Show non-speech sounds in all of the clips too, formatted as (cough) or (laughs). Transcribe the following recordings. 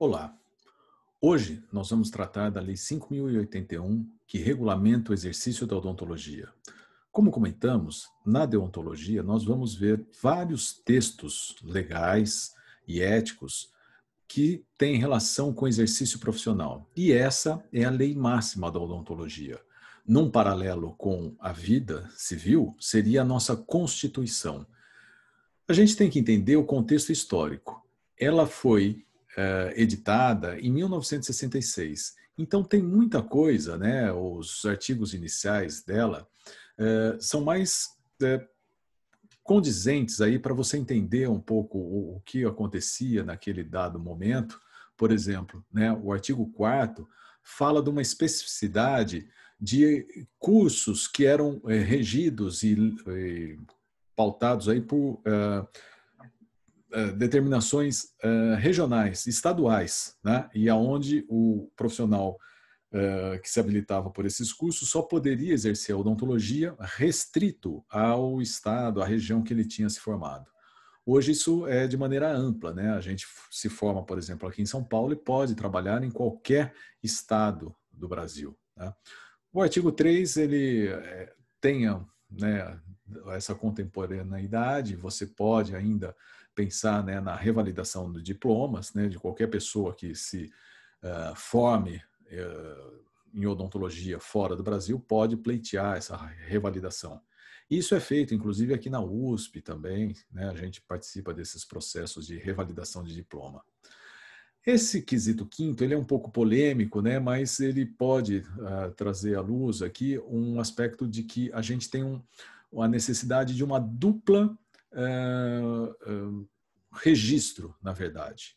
Olá! Hoje nós vamos tratar da Lei 5.081, que regulamenta o exercício da odontologia. Como comentamos, na deontologia nós vamos ver vários textos legais e éticos que têm relação com o exercício profissional. E essa é a lei máxima da odontologia. Num paralelo com a vida civil, seria a nossa Constituição. A gente tem que entender o contexto histórico. Ela foi uh, editada em 1966. Então tem muita coisa, né? Os artigos iniciais dela uh, são mais uh, condizentes aí para você entender um pouco o, o, que acontecia naquele dado momento. Por exemplo, né, o artigo 4 fala de uma especificidade de cursos que eram regidos e, e pautados aí por uh, eh, determinações eh, regionais, estaduais, né? e aonde o profissional eh, que se habilitava por esses cursos só poderia exercer a odontologia restrito ao estado, à região que ele tinha se formado. Hoje isso é de maneira ampla, né? A gente se forma, por exemplo, aqui em São Paulo e pode trabalhar em qualquer estado do Brasil. Né? O artigo 3, ele tem né, essa contemporaneidade, você pode ainda pensar né, na revalidação de diplomas, né, de qualquer pessoa que se uh, forme uh, em odontologia fora do Brasil pode pleitear essa revalidação. Isso é feito, inclusive, aqui na USP também, né, a gente participa desses processos de revalidação de diploma. Esse quesito quinto, ele é um pouco polêmico, né, mas ele pode uh, trazer à luz aqui um aspecto de que a gente tem um, a necessidade de uma dupla eh, eh, registro, na verdade.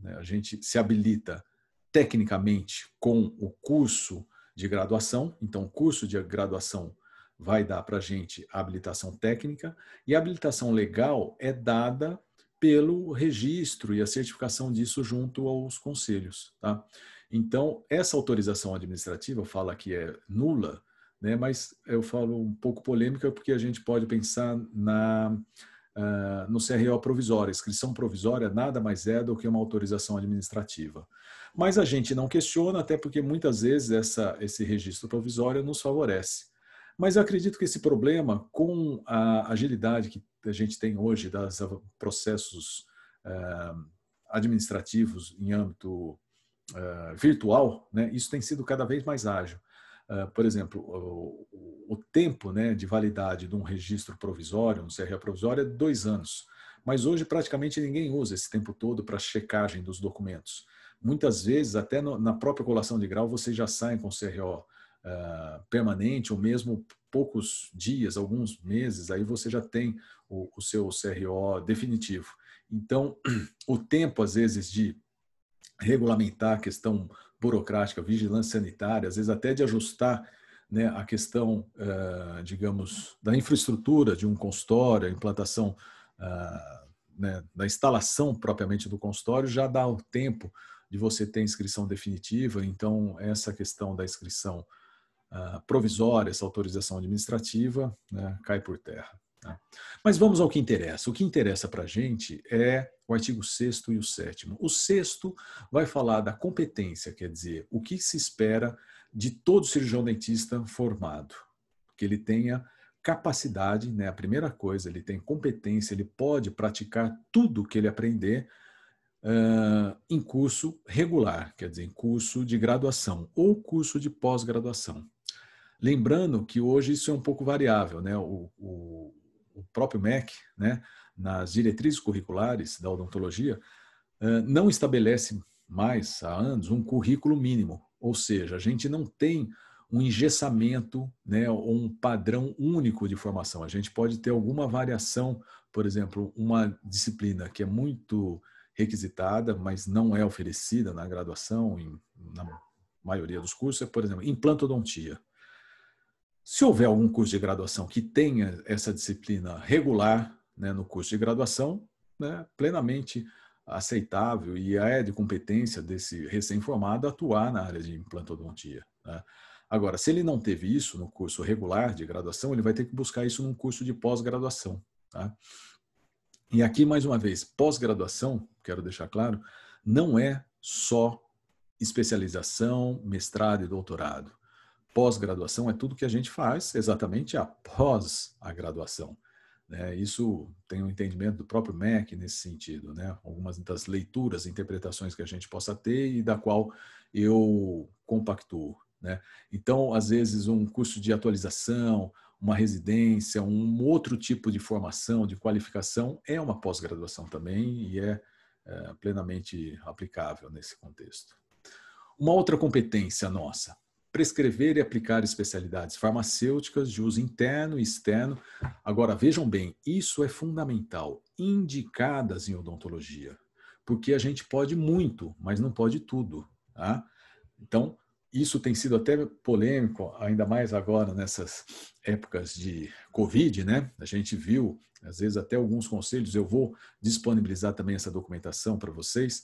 Né? A gente se habilita tecnicamente com o curso de graduação, então o curso de graduação vai dar para a gente a habilitação técnica, e a habilitação legal é dada pelo registro e a certificação disso junto aos conselhos. Tá? Então, essa autorização administrativa fala que é nula, né, mas eu falo um pouco polêmica porque a gente pode pensar na uh, no CRO provisório. Inscrição provisória nada mais é do que uma autorização administrativa. Mas a gente não questiona, até porque muitas vezes essa, esse registro provisório nos favorece. Mas eu acredito que esse problema, com a agilidade que a gente tem hoje dos processos uh, administrativos em âmbito uh, virtual, né, isso tem sido cada vez mais ágil. Ah, por exemplo, o, tempo né, de validade de um registro provisório, um CRA provisório, é dois anos. Mas hoje praticamente ninguém usa esse tempo todo para checagem dos documentos. Muitas vezes, até na própria colação de grau, você já sai com CRO Uh, ah, permanente ou mesmo poucos dias, alguns meses, aí você já tem o, o, seu CRO definitivo. Então, (clears throat) o tempo, às vezes, de regulamentar a questão burocrática, vigilância sanitária, às vezes até de ajustar né, a questão, uh, digamos, da infraestrutura de um consultório, a implantação uh, né, da instalação propriamente do consultório, já dá o tempo de você ter inscrição definitiva. Então, essa questão da inscrição uh, provisória, essa autorização administrativa, né, cai por terra. Tá? Mas vamos ao que interessa. O que interessa para a gente é o artigo 6 e o 7. O 6 vai falar da competência, quer dizer, o que se espera de todo cirurgião dentista formado, que ele tenha capacidade, né? A primeira coisa, ele tem competência, ele pode praticar tudo que ele aprender uh, em curso regular, quer dizer, em curso de graduação ou curso de pós-graduação. Lembrando que hoje isso é um pouco variável, né? O, o, o próprio MEC, né, nas diretrizes curriculares da odontologia, eh, não estabelece mais há anos um currículo mínimo, ou seja, a gente não tem um engessamento né, ou um padrão único de formação. A gente pode ter alguma variação, por exemplo, uma disciplina que é muito requisitada, mas não é oferecida na graduação, em, na maioria dos cursos, é, por exemplo, implantodontia. Se houver algum curso de graduação que tenha essa disciplina regular né, no curso de graduação, né, plenamente aceitável e é de competência desse recém-formado atuar na área de implantodontia. Né? Agora, se ele não teve isso no curso regular de graduação, ele vai ter que buscar isso num curso de pós-graduação. Tá? E aqui, mais uma vez, pós-graduação, quero deixar claro, não é só especialização, mestrado e doutorado. Pós-graduação é tudo que a gente faz exatamente após a graduação. Né? Isso tem um entendimento do próprio MEC nesse sentido, né? algumas das leituras, interpretações que a gente possa ter e da qual eu compactuo. Né? Então, às vezes, um curso de atualização, uma residência, um outro tipo de formação, de qualificação, é uma pós-graduação também e é, é plenamente aplicável nesse contexto. Uma outra competência nossa, prescrever e aplicar especialidades farmacêuticas de uso interno e externo. Agora, vejam bem, isso é fundamental, indicadas em odontologia, porque a gente pode muito, mas não pode tudo. Tá? Então, isso tem sido até polêmico, ainda mais agora nessas épocas de Covid, né? A gente viu, às vezes, até alguns conselhos, eu vou disponibilizar também essa documentação para vocês,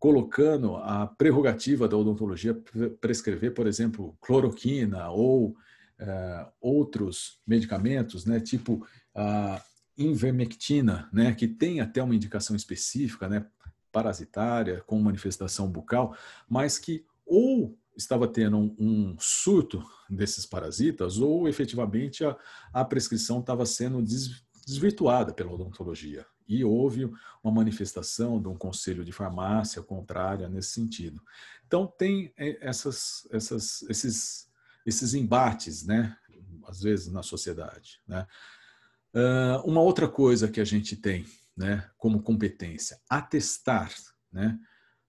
colocando a prerrogativa da odontologia prescrever, por exemplo, cloroquina ou eh, outros medicamentos, né, tipo a invermectina, né, que tem até uma indicação específica, né, parasitária com manifestação bucal, mas que ou estava tendo um, um surto desses parasitas ou efetivamente a, a prescrição estava sendo des, desvirtuada pela odontologia. E houve uma manifestação de um conselho de farmácia contrária nesse sentido. Então, tem é, essas, essas, esses, esses embates, né? às vezes, na sociedade. Né? Uh, uma outra coisa que a gente tem né, como competência, atestar, né,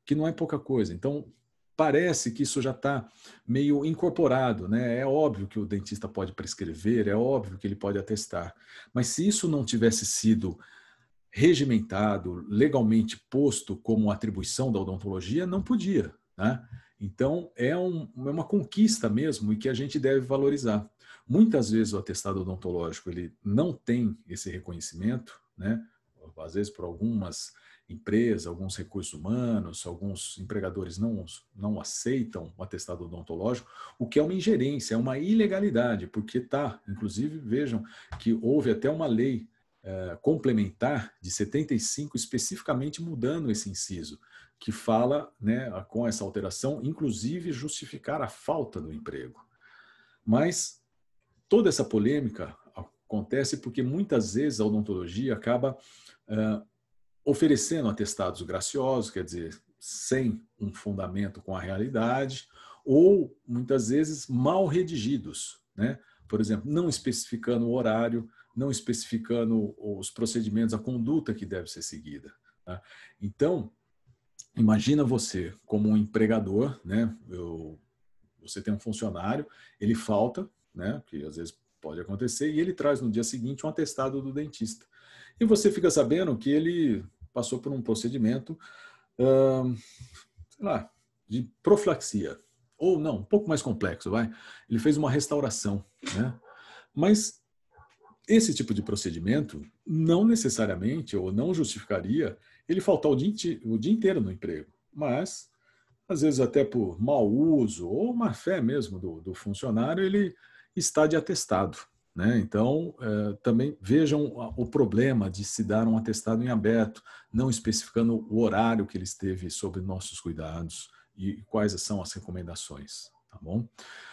que não é pouca coisa. Então, parece que isso já está meio incorporado, né? É óbvio que o dentista pode prescrever, é óbvio que ele pode atestar, mas se isso não tivesse sido regimentado, legalmente posto como atribuição da odontologia, não podia. Né? Então, é, um, é, uma conquista mesmo e que a gente deve valorizar. Muitas vezes o atestado odontológico ele não tem esse reconhecimento, né? às vezes por algumas empresas, alguns recursos humanos, alguns empregadores não, não aceitam o atestado odontológico, o que é uma ingerência, é uma ilegalidade, porque tá, inclusive vejam que houve até uma lei eh, complementar de 75, especificamente mudando esse inciso, que fala, né, com essa alteração, inclusive justificar a falta do emprego. Mas toda essa polêmica acontece porque muitas vezes a odontologia acaba uh, oferecendo atestados graciosos, quer dizer, sem um fundamento com a realidade, ou muitas vezes mal redigidos, né? Por exemplo, não especificando o horário, não especificando os procedimentos, a conduta que deve ser seguida. Tá? Então, imagina você como um empregador, né? Eu, você tem um funcionário, ele falta, né? Que às vezes pode acontecer, e ele traz no dia seguinte um atestado do dentista. E você fica sabendo que ele passou por um procedimento, hum, sei lá, de profilaxia. Ou não, um pouco mais complexo, vai. Ele fez uma restauração, né? Mas esse tipo de procedimento não necessariamente ou não justificaria ele faltar o dia, o dia inteiro no emprego, mas às vezes até por mau uso ou má fé mesmo do, do funcionário, ele está de atestado. Né? Então, é, também vejam o problema de se dar um atestado em aberto, não especificando o horário que ele esteve sob nossos cuidados e quais são as recomendações. Tá bom?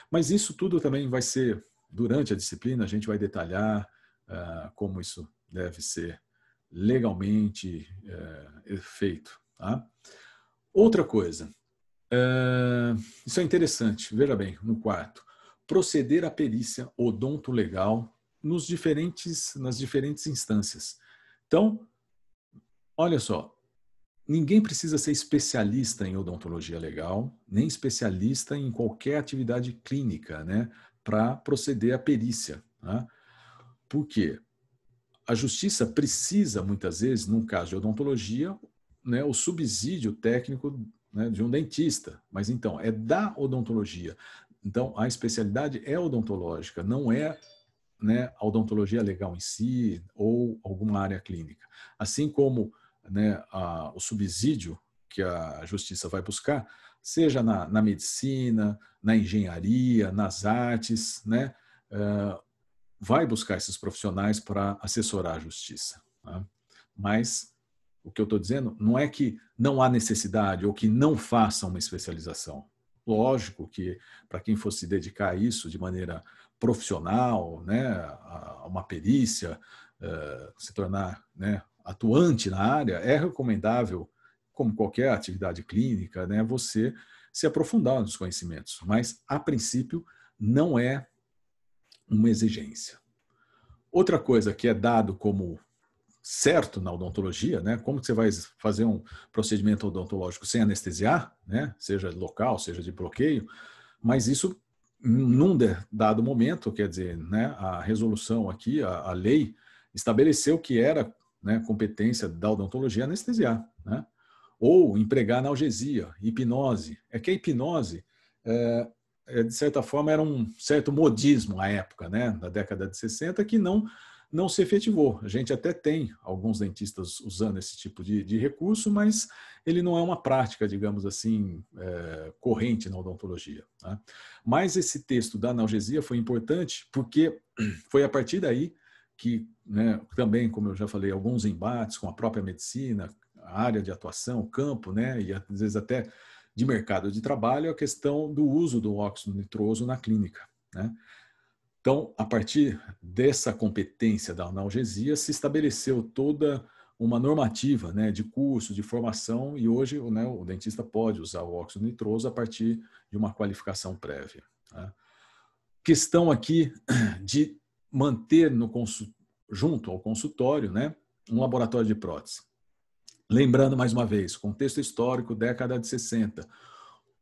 Mas isso tudo também vai ser, durante a disciplina, a gente vai detalhar ah, como isso deve ser legalmente eh, feito. Tá? Outra coisa, eh, isso é interessante, veja bem, no quarto, proceder à perícia odonto legal nos diferentes, nas diferentes instâncias. Então, olha só, ninguém precisa ser especialista em odontologia legal, nem especialista em qualquer atividade clínica, né, para proceder à perícia. Tá? Por quê? A justiça precisa, muitas vezes, num caso de odontologia, né, o subsídio técnico né, de um dentista. Mas então, é da odontologia. Então, a especialidade é odontológica, não é né, a odontologia legal em si ou alguma área clínica. Assim como né, a, o subsídio que a justiça vai buscar, seja na, na medicina, na engenharia, nas artes, né, uh, vai buscar esses profissionais para assessorar a justiça. Né? Mas o que eu estou dizendo não é que não há necessidade ou que não faça uma especialização. Lógico que para quem for se dedicar a isso de maneira profissional, né, a uma perícia, uh, se tornar né, atuante na área, é recomendável, como qualquer atividade clínica, né, você se aprofundar nos conhecimentos. Mas, a princípio, não é uma exigência. Outra coisa que é dado como certo na odontologia, né? Como que você vai fazer um procedimento odontológico sem anestesiar, né? Seja local, seja de bloqueio, mas isso num dado momento, quer dizer, né? A resolução aqui, a, a lei estabeleceu que era né, competência da odontologia anestesiar, né? Ou empregar analgesia, hipnose. É que a hipnose é, é, de certa forma, era um certo modismo à época, né, da década de 60, que não não se efetivou. A gente até tem alguns dentistas usando esse tipo de, de recurso, mas ele não é uma prática, digamos assim, é, corrente na odontologia. Né? Mas esse texto da analgesia foi importante porque foi a partir daí que, né, também, como eu já falei, alguns embates com a própria medicina, a área de atuação, o campo, né, e às vezes até de mercado de trabalho é a questão do uso do óxido nitroso na clínica. Né? Então, a partir dessa competência da analgesia, se estabeleceu toda uma normativa né, de curso, de formação, e hoje né, o dentista pode usar o óxido nitroso a partir de uma qualificação prévia. Né? Questão aqui de manter no junto ao consultório né, um laboratório de prótese. Lembrando mais uma vez, contexto histórico, década de 60.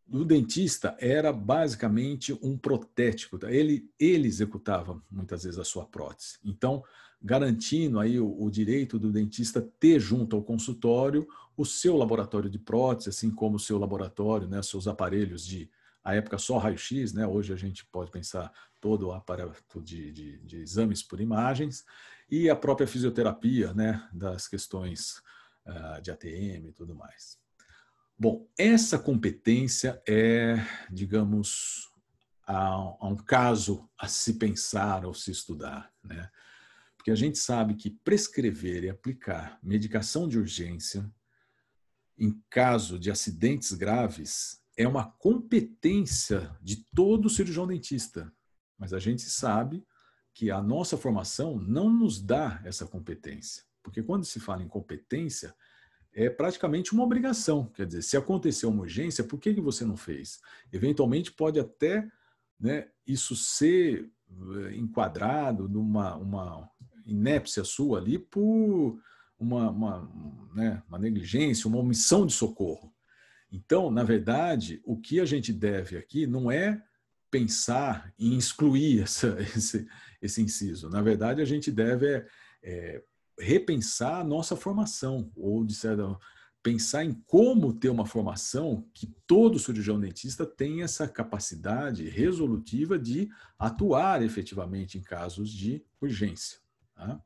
O dentista era basicamente um protético, ele, ele executava muitas vezes a sua prótese. Então, garantindo aí o, o, direito do dentista ter junto ao consultório o seu laboratório de prótese, assim como o seu laboratório, né, seus aparelhos de, à época só raio-x, né, hoje a gente pode pensar todo o aparato de, de, de exames por imagens, e a própria fisioterapia né, das questões ah, de ATM e tudo mais. Bom, essa competência é, digamos, a, um caso a se pensar ou se estudar, né? Porque a gente sabe que prescrever e aplicar medicação de urgência em caso de acidentes graves é uma competência de todo cirurgião dentista, mas a gente sabe que a nossa formação não nos dá essa competência. Porque quando se fala em competência, é praticamente uma obrigação. Quer dizer, se aconteceu uma urgência, por que, que você não fez? Eventualmente pode até né, isso ser eh, enquadrado numa uma inépcia sua ali por uma, uma, né, uma negligência, uma omissão de socorro. Então, na verdade, o que a gente deve aqui não é pensar em excluir essa, (laughs) esse, esse inciso. Na verdade, a gente deve é, é, repensar a nossa formação, ou de certa pensar em como ter uma formação que todo cirurgião dentista tenha essa capacidade resolutiva de atuar efetivamente em casos de urgência. Tá?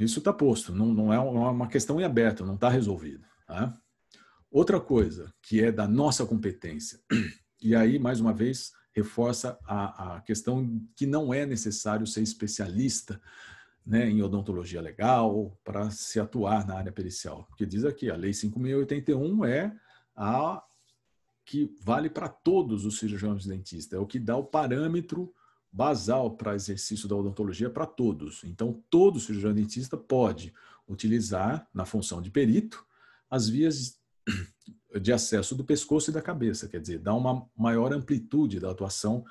Isso está posto, não, não, é uma questão em aberto, não está resolvido. Tá? Outra coisa que é da nossa competência, e aí, mais uma vez, reforça a, a questão que não é necessário ser especialista né, em odontologia legal para se atuar na área pericial. Porque diz aqui, a Lei 5.081 é a que vale para todos os cirurgiões dentistas, é o que dá o parâmetro basal para exercício da odontologia para todos. Então, todo cirurgião dentista pode utilizar, na função de perito, as vias de acesso do pescoço e da cabeça, quer dizer, dá uma maior amplitude da atuação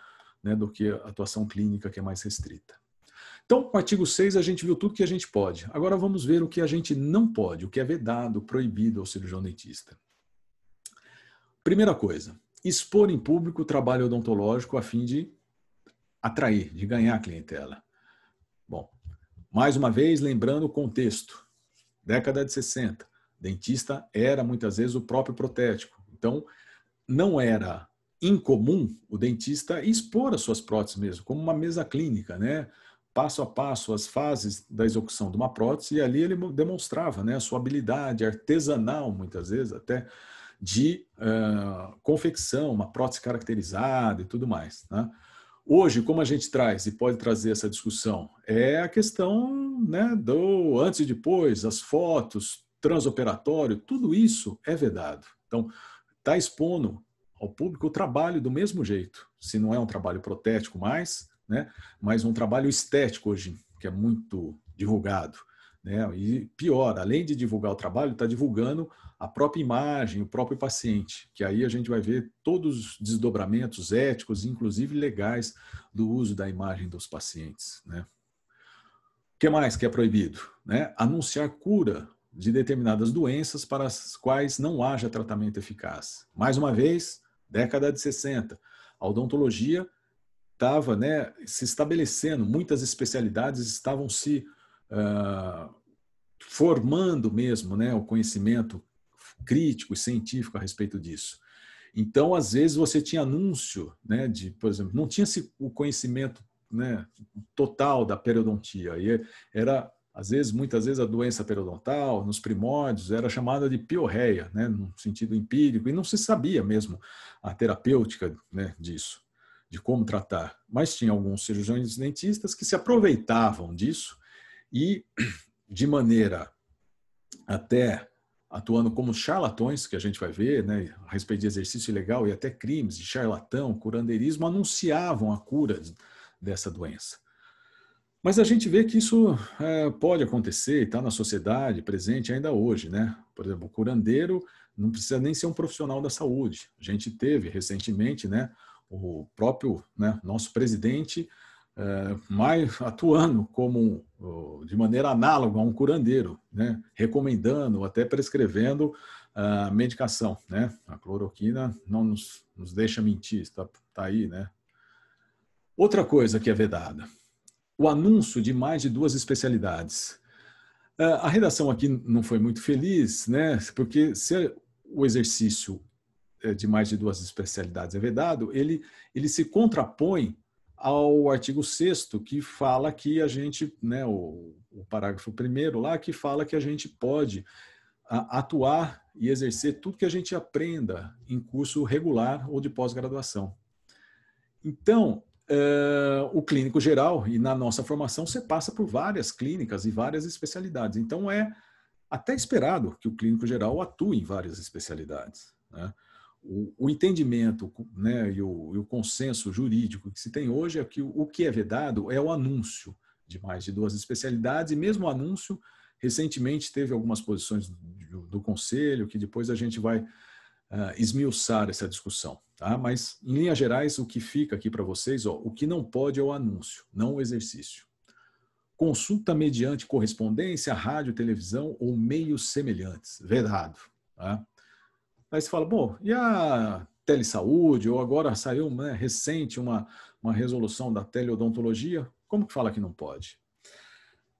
né, do que a atuação clínica que é mais restrita. Então, com o artigo 6, a gente viu tudo que a gente pode. Agora vamos ver o que a gente não pode, o que é vedado, proibido ao cirurgião dentista. Primeira coisa, expor em público o trabalho odontológico a fim de atrair, de ganhar clientela. Bom, mais uma vez, lembrando o contexto. Década de 60, dentista era muitas vezes o próprio protético. Então, não era incomum o dentista expor as suas próteses mesmo, como uma mesa clínica, né? passo a passo as fases da execução de uma prótese e ali ele demonstrava né, a sua habilidade artesanal, muitas vezes até, de uh, confecção, uma prótese caracterizada e tudo mais. Né? Hoje, como a gente traz e pode trazer essa discussão, é a questão né, do antes e depois, as fotos, transoperatório, tudo isso é vedado. Então, está expondo ao público o trabalho do mesmo jeito. Se não é um trabalho protético mais, né? mas um trabalho estético hoje, que é muito divulgado. Né? E pior, além de divulgar o trabalho, está divulgando a própria imagem, o próprio paciente, que aí a gente vai ver todos os desdobramentos éticos, inclusive legais, do uso da imagem dos pacientes. Né? O que mais que é proibido? Né? Anunciar cura de determinadas doenças para as quais não haja tratamento eficaz. Mais uma vez, década de 60, a odontologia estava né, se estabelecendo, muitas especialidades estavam se uh, formando mesmo, né, o conhecimento crítico e científico a respeito disso. Então, às vezes você tinha anúncio, né, de, por exemplo, não tinha o conhecimento, né, total da periodontia. E era, às vezes, muitas vezes a doença periodontal nos primórdios era chamada de piorreia, né, no sentido empírico, e não se sabia mesmo a terapêutica, né, disso de como tratar, mas tinha alguns cirurgiões dentistas que se aproveitavam disso e, (clears throat) de maneira até atuando como charlatões, que a gente vai ver, né, a respeito de exercício ilegal e até crimes de charlatão, curandeirismo, anunciavam a cura dessa doença. Mas a gente vê que isso é, pode acontecer e está na sociedade presente ainda hoje, né? Por exemplo, o curandeiro não precisa nem ser um profissional da saúde. A gente teve recentemente, né, o próprio né, nosso presidente é, mais atuando como de maneira análoga a um curandeiro, né, recomendando até prescrevendo a medicação, né? A cloroquina não nos, nos deixa mentir, está tá aí, né? Outra coisa que é vedada, o anúncio de mais de duas especialidades. É, a redação aqui não foi muito feliz, né? Porque se o exercício é, de mais de duas especialidades é vedado, ele, ele se contrapõe ao artigo 6 que fala que a gente, né, o, o parágrafo primeiro lá, que fala que a gente pode a, atuar e exercer tudo que a gente aprenda em curso regular ou de pós-graduação. Então, uh, o clínico geral, e na nossa formação, você passa por várias clínicas e várias especialidades. Então, é até esperado que o clínico geral atue em várias especialidades. Né? o, o entendimento né, e, o, e, o, consenso jurídico que se tem hoje é que o, o que é vedado é o anúncio de mais de duas especialidades, e mesmo o anúncio, recentemente teve algumas posições do, do Conselho, que depois a gente vai Uh, esmiuçar essa discussão, tá? Mas em linhas gerais o que fica aqui para vocês, ó, o que não pode é o anúncio, não o exercício. Consulta mediante correspondência, rádio, televisão ou meios semelhantes, vedado, tá? Aí você fala, bom, e a telesaúde, ou agora saiu né, recente uma, uma resolução da teleodontologia, como que fala que não pode?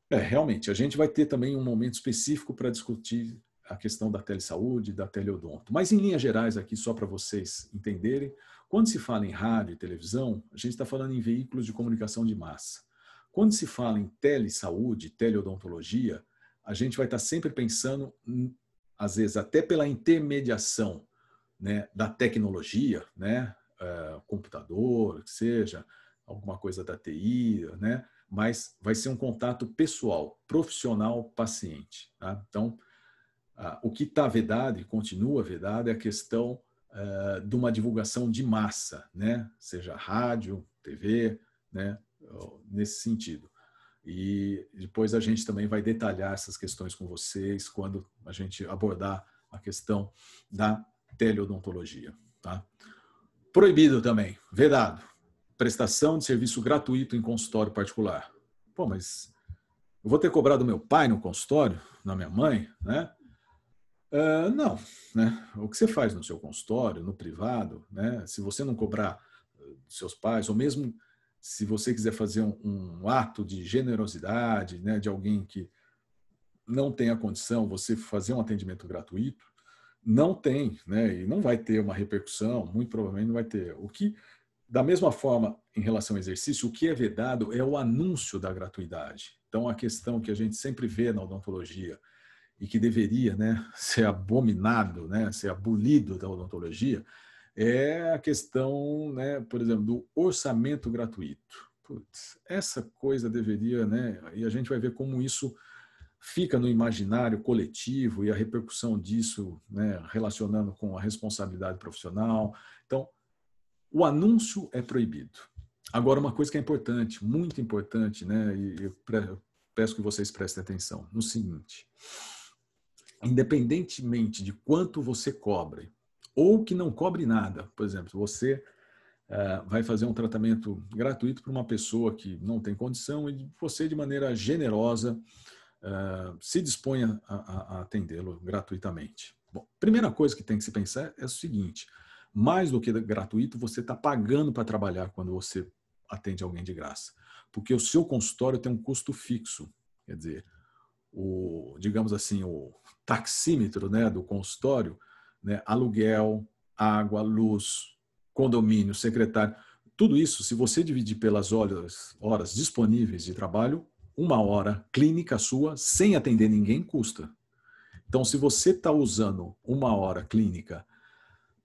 É, realmente, a gente vai ter também um momento específico para discutir a questão da telesaúde, da teleodonto. Mas em linhas gerais aqui, só para vocês entenderem, quando se fala em rádio e televisão, a gente está falando em veículos de comunicação de massa. Quando se fala em telesaúde, teleodontologia, a gente vai estar sempre pensando às vezes até pela intermediação né, da tecnologia, né, é, computador, que seja, alguma coisa da TI, né, mas vai ser um contato pessoal, profissional, paciente. Tá? Então, o que está vedado e continua vedado é a questão é, de uma divulgação de massa, né, seja rádio, TV, né, nesse sentido. E depois a gente também vai detalhar essas questões com vocês quando a gente abordar a questão da teleodontologia. Tá? Proibido também, vedado, prestação de serviço gratuito em consultório particular. Pô, mas eu vou ter cobrado meu pai no consultório, na minha mãe, né? Uh, não, né? O que você faz no seu consultório, no privado, né? Se você não cobrar ah, seus pais, ou mesmo se você quiser fazer um, um ato de generosidade, né, de alguém que não tem a condição, você fazer um atendimento gratuito, não tem, né, e não vai ter uma repercussão, muito provavelmente não vai ter. O que, da mesma forma, em relação ao exercício, o que é vedado é o anúncio da gratuidade. Então, a questão que a gente sempre vê na odontologia e que deveria né, (laughs) ser abominado, né, ser abolido da odontologia, é a questão, né, por exemplo, do orçamento gratuito. Putz, essa coisa deveria, né, e a gente vai ver como isso fica no imaginário coletivo e a repercussão disso, né, relacionando com a responsabilidade profissional. Então, o anúncio é proibido. Agora, uma coisa que é importante, muito importante, né, e eu peço que vocês prestem atenção no seguinte: independentemente de quanto você cobre ou que não cobre nada. Por exemplo, você uh, vai fazer um tratamento gratuito para uma pessoa que não tem condição e você, de maneira generosa, uh, se dispõe a, a, a atendê-lo gratuitamente. Bom, primeira coisa que tem que se pensar é o seguinte: mais do que gratuito, você está pagando para trabalhar quando você atende alguém de graça, porque o seu consultório tem um custo fixo, quer dizer, o digamos assim o taxímetro né do consultório né? aluguel, água, luz, condomínio, secretário. Tudo isso, se você dividir pelas horas, horas disponíveis de trabalho, uma hora clínica sua, sem atender ninguém, custa. Então, se você está usando uma hora clínica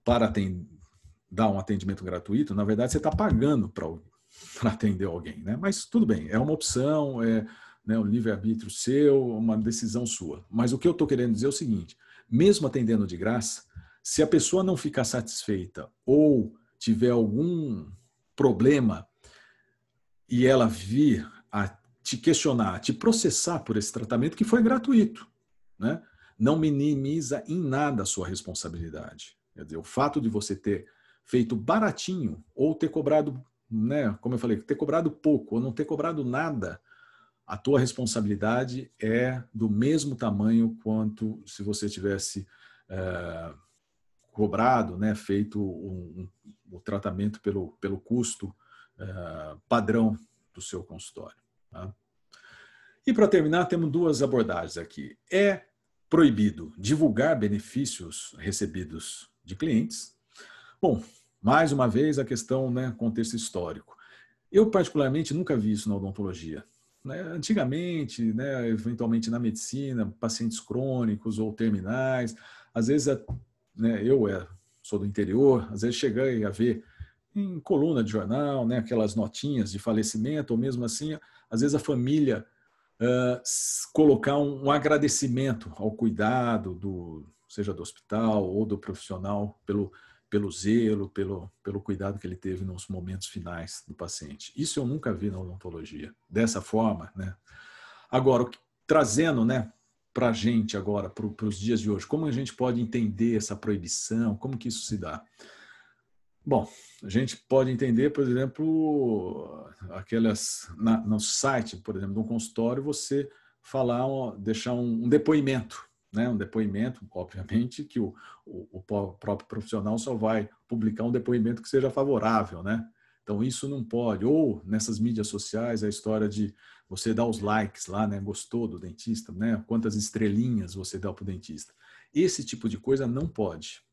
para dar um atendimento gratuito, na verdade, você está pagando para atender alguém. Né? Mas tudo bem, é uma opção, é né, um livre-arbítrio seu, uma decisão sua. Mas o que eu estou querendo dizer é o seguinte: mesmo atendendo de graça, se a pessoa não ficar satisfeita ou tiver algum problema e ela vir a te questionar, a te processar por esse tratamento que foi gratuito, né? não minimiza em nada a sua responsabilidade. Quer dizer, o fato de você ter feito baratinho ou ter cobrado, né, como eu falei, ter cobrado pouco ou não ter cobrado nada, a tua responsabilidade é do mesmo tamanho quanto se você tivesse eh, cobrado, né, feito o um, um tratamento pelo, pelo custo uh, padrão do seu consultório. Tá? E para terminar, temos duas abordagens aqui. É proibido divulgar benefícios recebidos de clientes. Bom, mais uma vez a questão, né, contexto histórico. Eu particularmente nunca vi isso na odontologia. Né? Antigamente, né, eventualmente na medicina, pacientes crônicos ou terminais, às vezes né? Eu é, sou do interior, às vezes cheguei a ver em coluna de jornal, né? Aquelas notinhas de falecimento, ou mesmo assim, às vezes a família uh, colocar um, um agradecimento ao cuidado do, seja do hospital ou do profissional pelo pelo zelo, pelo, pelo cuidado que ele teve nos momentos finais do paciente. Isso eu nunca vi na odontologia, dessa forma. Né? Agora, trazendo né, para a gente agora, para os dias de hoje? Como a gente pode entender essa proibição? Como que isso se dá? Bom, a gente pode entender, por exemplo, aquelas na, no site, por exemplo, de um consultório, você falar, deixar um, um depoimento, né? Um depoimento, obviamente, que o, o, o, próprio profissional só vai publicar um depoimento que seja favorável, né? Então isso não pode. Ou nessas mídias sociais a história de você dá os likes lá, né? Gostou do dentista, né? Quantas estrelinhas você dá para o dentista. Esse tipo de coisa não pode.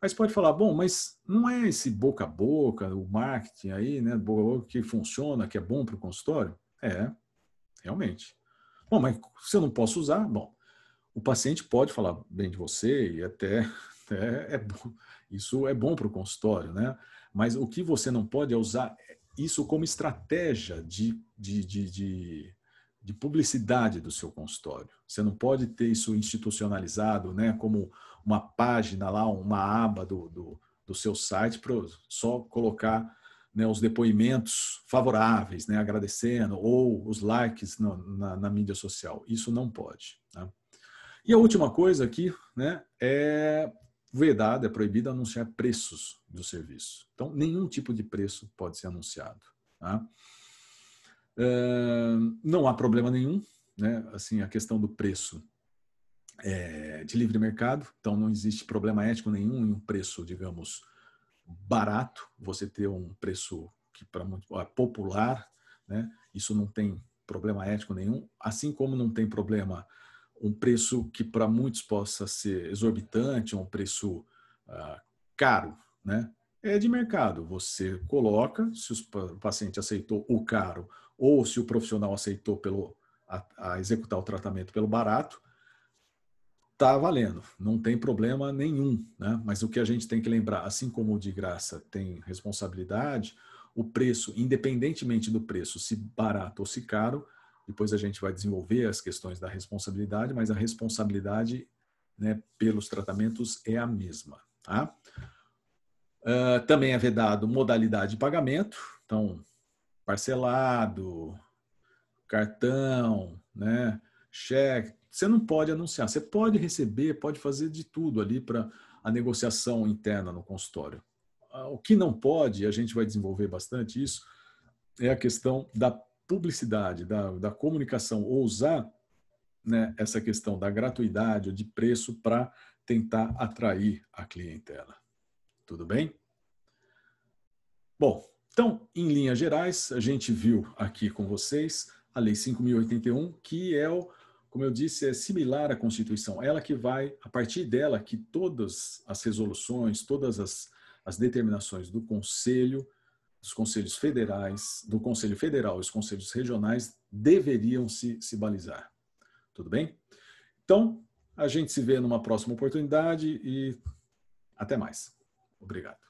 Mas pode falar, bom, mas não é esse boca a boca, o marketing aí, né? Boca a boca que funciona, que é bom para o consultório? É, realmente. Bom, mas se eu não posso usar, bom, o paciente pode falar bem de você e até, até é bom, isso é bom para o consultório, né? Mas o que você não pode é usar isso como estratégia de, de, de, de, de publicidade do seu consultório. Você não pode ter isso institucionalizado né, como uma página lá, uma aba do, do, do seu site para só colocar né, os depoimentos favoráveis, né, agradecendo, ou os likes no, na, na, mídia social. Isso não pode. Né? E a última coisa aqui né, é vedado, é proibido anunciar preços do serviço. Então, nenhum tipo de preço pode ser anunciado. Tá? não há problema nenhum, né? assim, a questão do preço é de livre mercado, então não existe problema ético nenhum em um preço, digamos, barato, você ter um preço que para é popular, né? isso não tem problema ético nenhum, assim como não tem problema um preço que para muitos possa ser exorbitante, é um preço uh, caro, né? É de mercado. Você coloca, se o paciente aceitou o caro ou se o profissional aceitou pelo a, a executar o tratamento pelo barato, tá valendo. Não tem problema nenhum, né? Mas o que a gente tem que lembrar, assim como o de graça tem responsabilidade, o preço, independentemente do preço, se barato ou se caro, depois a gente vai desenvolver as questões da responsabilidade, mas a responsabilidade né, pelos tratamentos é a mesma. Tá? Uh, também é vedado modalidade de pagamento, então parcelado, cartão, né, cheque. Você não pode anunciar, você pode receber, pode fazer de tudo ali para a negociação interna no consultório. Ah, o que não pode, a gente vai desenvolver bastante isso, é a questão da publicidade, da, da comunicação, ou usar né, essa questão da gratuidade ou de preço para tentar atrair a clientela. Tudo bem? Bom, então, em linhas gerais, a gente viu aqui com vocês a Lei 5.081, que é, o, como eu disse, é similar à Constituição. Ela que vai, a partir dela, que todas as resoluções, todas as, as determinações do Conselho os conselhos federais, do Conselho Federal e os conselhos regionais deveriam se, se balizar. Tudo bem? Então, a gente se vê numa próxima oportunidade e até mais. Obrigado.